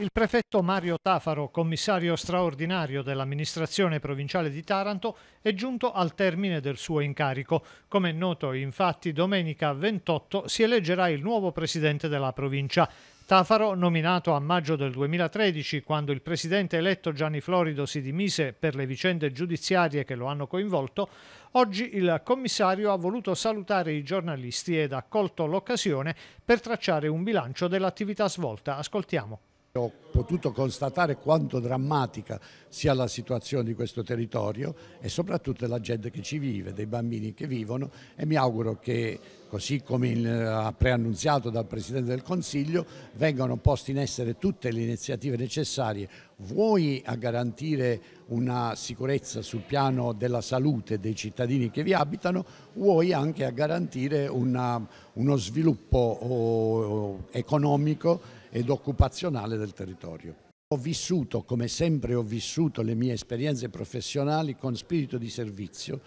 Il prefetto Mario Tafaro, commissario straordinario dell'amministrazione provinciale di Taranto, è giunto al termine del suo incarico. Come è noto, infatti, domenica 28 si eleggerà il nuovo presidente della provincia. Tafaro, nominato a maggio del 2013, quando il presidente eletto Gianni Florido si dimise per le vicende giudiziarie che lo hanno coinvolto, oggi il commissario ha voluto salutare i giornalisti ed ha colto l'occasione per tracciare un bilancio dell'attività svolta. Ascoltiamo ho potuto constatare quanto drammatica sia la situazione di questo territorio e soprattutto della gente che ci vive, dei bambini che vivono e mi auguro che così come ha preannunziato dal Presidente del Consiglio vengano poste in essere tutte le iniziative necessarie vuoi a garantire una sicurezza sul piano della salute dei cittadini che vi abitano, vuoi anche a garantire una, uno sviluppo oh, economico ed occupazionale del territorio. Ho vissuto, come sempre ho vissuto, le mie esperienze professionali con spirito di servizio,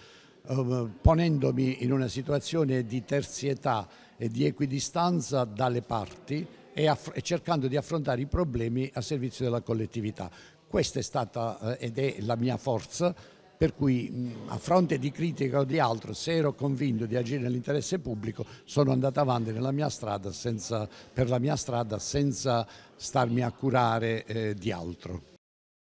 ehm, ponendomi in una situazione di terzietà e di equidistanza dalle parti e, e cercando di affrontare i problemi a servizio della collettività. Questa è stata eh, ed è la mia forza per cui a fronte di critica o di altro, se ero convinto di agire nell'interesse pubblico, sono andato avanti mia senza, per la mia strada senza starmi a curare eh, di altro.